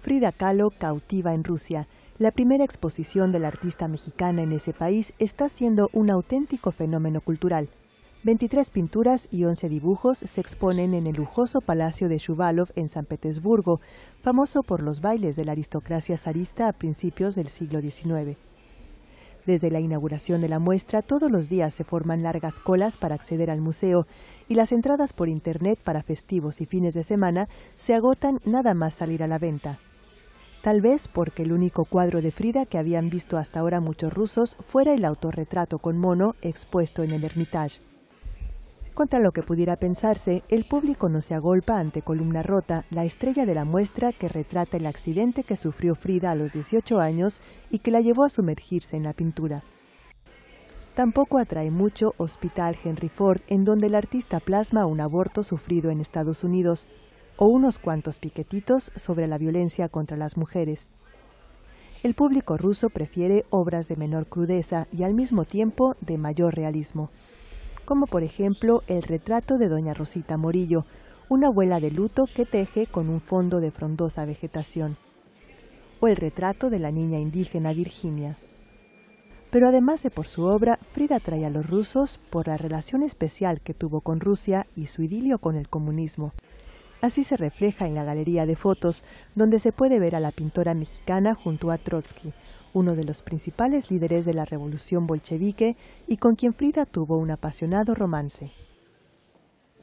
Frida Kahlo cautiva en Rusia. La primera exposición de la artista mexicana en ese país está siendo un auténtico fenómeno cultural. 23 pinturas y 11 dibujos se exponen en el lujoso Palacio de Shuvalov en San Petersburgo, famoso por los bailes de la aristocracia zarista a principios del siglo XIX. Desde la inauguración de la muestra, todos los días se forman largas colas para acceder al museo y las entradas por Internet para festivos y fines de semana se agotan nada más salir a la venta tal vez porque el único cuadro de Frida que habían visto hasta ahora muchos rusos fuera el autorretrato con mono expuesto en el Hermitage. Contra lo que pudiera pensarse, el público no se agolpa ante Columna Rota, la estrella de la muestra que retrata el accidente que sufrió Frida a los 18 años y que la llevó a sumergirse en la pintura. Tampoco atrae mucho Hospital Henry Ford, en donde el artista plasma un aborto sufrido en Estados Unidos, o unos cuantos piquetitos sobre la violencia contra las mujeres. El público ruso prefiere obras de menor crudeza y al mismo tiempo de mayor realismo, como por ejemplo el retrato de doña Rosita Morillo, una abuela de luto que teje con un fondo de frondosa vegetación, o el retrato de la niña indígena Virginia. Pero además de por su obra, Frida trae a los rusos por la relación especial que tuvo con Rusia y su idilio con el comunismo. Así se refleja en la galería de fotos, donde se puede ver a la pintora mexicana junto a Trotsky, uno de los principales líderes de la revolución bolchevique y con quien Frida tuvo un apasionado romance.